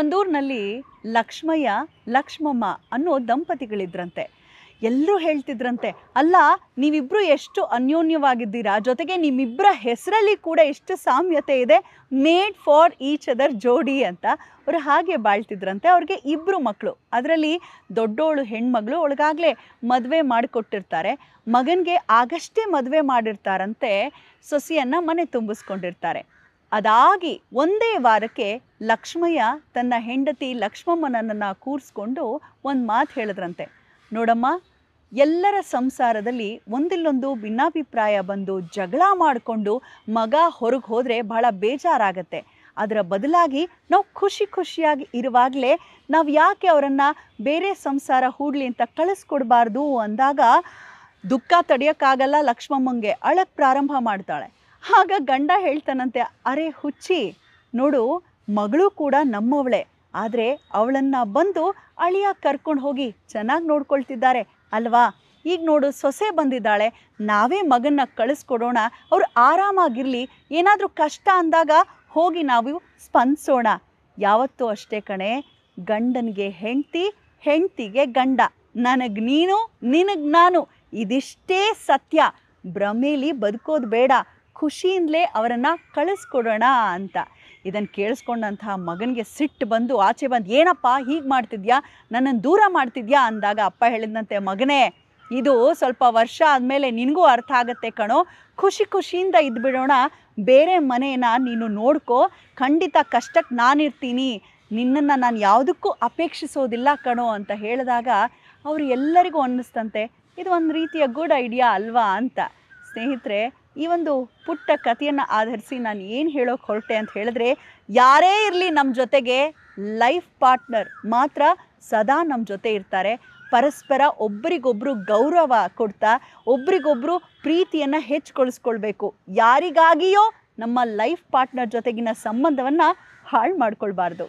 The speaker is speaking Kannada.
ಒಂದೂರಿನಲ್ಲಿ ಲಕ್ಷ್ಮಯ್ಯ ಲಕ್ಷ್ಮಮ್ಮ ಅನ್ನೋ ದಂಪತಿಗಳಿದ್ರಂತೆ ಎಲ್ಲರೂ ಹೇಳ್ತಿದ್ರಂತೆ ಅಲ್ಲ ನೀವಿಬ್ಬರು ಎಷ್ಟು ಅನ್ಯೋನ್ಯವಾಗಿದ್ದೀರಾ ಜೊತೆಗೆ ನಿಮ್ಮಿಬ್ಬರ ಹೆಸರಲ್ಲಿ ಕೂಡ ಎಷ್ಟು ಸಾಮ್ಯತೆ ಇದೆ ಮೇಡ್ ಫಾರ್ ಈಚ್ ಅದರ್ ಜೋಡಿ ಅಂತ ಅವರು ಹಾಗೆ ಬಾಳ್ತಿದ್ರಂತೆ ಅವ್ರಿಗೆ ಇಬ್ಬರು ಮಕ್ಕಳು ಅದರಲ್ಲಿ ದೊಡ್ಡೋಳು ಹೆಣ್ಮಗಳು ಒಳಗಾಗಲೇ ಮದುವೆ ಮಾಡಿಕೊಟ್ಟಿರ್ತಾರೆ ಮಗನಿಗೆ ಆಗಷ್ಟೇ ಮದುವೆ ಮಾಡಿರ್ತಾರಂತೆ ಸೊಸಿಯನ್ನು ಮನೆ ತುಂಬಿಸ್ಕೊಂಡಿರ್ತಾರೆ ಅದಾಗಿ ಒಂದೇ ವಾರಕ್ಕೆ ಲಕ್ಷ್ಮಯ್ಯ ತನ್ನ ಹೆಂಡತಿ ಲಕ್ಷ್ಮಮ್ಮನನ್ನು ಕೂರಿಸ್ಕೊಂಡು ಒಂದು ಮಾತು ಹೇಳಿದ್ರಂತೆ ನೋಡಮ್ಮ ಎಲ್ಲರ ಸಂಸಾರದಲ್ಲಿ ಒಂದಿಲ್ಲೊಂದು ಭಿನ್ನಾಭಿಪ್ರಾಯ ಬಂದು ಜಗಳ ಮಾಡಿಕೊಂಡು ಮಗ ಹೊರಗೆ ಹೋದರೆ ಬಹಳ ಬೇಜಾರಾಗತ್ತೆ ಅದರ ಬದಲಾಗಿ ನಾವು ಖುಷಿ ಖುಷಿಯಾಗಿ ಇರುವಾಗಲೇ ನಾವು ಯಾಕೆ ಅವರನ್ನು ಬೇರೆ ಸಂಸಾರ ಹೂಡಲಿ ಅಂತ ಕಳಿಸ್ಕೊಡ್ಬಾರ್ದು ಅಂದಾಗ ದುಃಖ ತಡೆಯೋಕ್ಕಾಗಲ್ಲ ಲಕ್ಷ್ಮಮ್ಮಂಗೆ ಅಳಕ್ಕೆ ಪ್ರಾರಂಭ ಮಾಡ್ತಾಳೆ ಆಗ ಗಂಡ ಹೇಳ್ತಾನಂತೆ ಅರೆ ಹುಚ್ಚಿ ನೋಡು ಮಗಳು ಕೂಡ ನಮ್ಮವಳೆ ಆದರೆ ಅವಳನ್ನು ಬಂದು ಅಳಿಯ ಕರ್ಕೊಂಡು ಹೋಗಿ ಚೆನ್ನಾಗಿ ನೋಡ್ಕೊಳ್ತಿದ್ದಾರೆ ಅಲ್ವಾ ಈಗ ನೋಡು ಸೊಸೆ ಬಂದಿದ್ದಾಳೆ ನಾವೇ ಮಗನ್ನ ಕಳಿಸ್ಕೊಡೋಣ ಅವ್ರು ಆರಾಮಾಗಿರಲಿ ಏನಾದರೂ ಕಷ್ಟ ಅಂದಾಗ ಹೋಗಿ ನಾವು ಸ್ಪಂದಿಸೋಣ ಯಾವತ್ತೂ ಅಷ್ಟೇ ಕಣೆ ಗಂಡನಿಗೆ ಹೆಂಡ್ತಿ ಹೆಂಡ್ತಿಗೆ ಗಂಡ ನನಗೆ ನೀನು ನಿನಗೆ ನಾನು ಇದಿಷ್ಟೇ ಸತ್ಯ ಭ್ರಮೇಲಿ ಬದುಕೋದು ಬೇಡ ಖುಷಿಯಿಂದಲೇ ಅವರನ್ನು ಕಳಿಸ್ಕೊಡೋಣ ಅಂತ ಇದನ್ನು ಕೇಳಿಸ್ಕೊಂಡಂತಹ ಮಗನಿಗೆ ಸಿಟ್ಟು ಬಂದು ಆಚೆ ಬಂದು ಏನಪ್ಪ ಹೀಗೆ ಮಾಡ್ತಿದ್ಯಾ ನನ್ನನ್ನು ದೂರ ಮಾಡ್ತಿದ್ಯಾ ಅಂದಾಗ ಅಪ್ಪ ಹೇಳಿದಂತೆ ಮಗನೇ ಇದು ಸ್ವಲ್ಪ ವರ್ಷ ಆದಮೇಲೆ ನಿನಗೂ ಅರ್ಥ ಆಗುತ್ತೆ ಕಣೋ ಖುಷಿ ಖುಷಿಯಿಂದ ಇದ್ಬಿಡೋಣ ಬೇರೆ ಮನೆಯನ್ನು ನೀನು ನೋಡ್ಕೋ ಖಂಡಿತ ಕಷ್ಟಕ್ಕೆ ನಾನಿರ್ತೀನಿ ನಿನ್ನನ್ನು ನಾನು ಯಾವುದಕ್ಕೂ ಅಪೇಕ್ಷಿಸೋದಿಲ್ಲ ಕಣೋ ಅಂತ ಹೇಳಿದಾಗ ಅವರು ಎಲ್ಲರಿಗೂ ಅನ್ನಿಸ್ತಂತೆ ಇದು ಒಂದು ರೀತಿಯ ಗುಡ್ ಐಡಿಯಾ ಅಲ್ವಾ ಅಂತ ಸ್ನೇಹಿತರೆ ಈ ಒಂದು ಪುಟ್ಟ ಕಥೆಯನ್ನು ಆಧರಿಸಿ ನಾನು ಏನು ಹೇಳೋಕೆ ಹೊರಟೆ ಅಂತ ಹೇಳಿದ್ರೆ ಯಾರೇ ಇರಲಿ ನಮ್ಮ ಜೊತೆಗೆ ಲೈಫ್ ಪಾರ್ಟ್ನರ್ ಮಾತ್ರ ಸದಾ ನಮ್ಮ ಜೊತೆ ಇರ್ತಾರೆ ಪರಸ್ಪರ ಒಬ್ಬರಿಗೊಬ್ಬರು ಗೌರವ ಕೊಡ್ತಾ ಒಬ್ರಿಗೊಬ್ಬರು ಪ್ರೀತಿಯನ್ನು ಹೆಚ್ಚುಗೊಳಿಸ್ಕೊಳ್ಬೇಕು ಯಾರಿಗಾಗಿಯೋ ನಮ್ಮ ಲೈಫ್ ಪಾರ್ಟ್ನರ್ ಜೊತೆಗಿನ ಸಂಬಂಧವನ್ನು ಹಾಳು ಮಾಡ್ಕೊಳ್ಬಾರ್ದು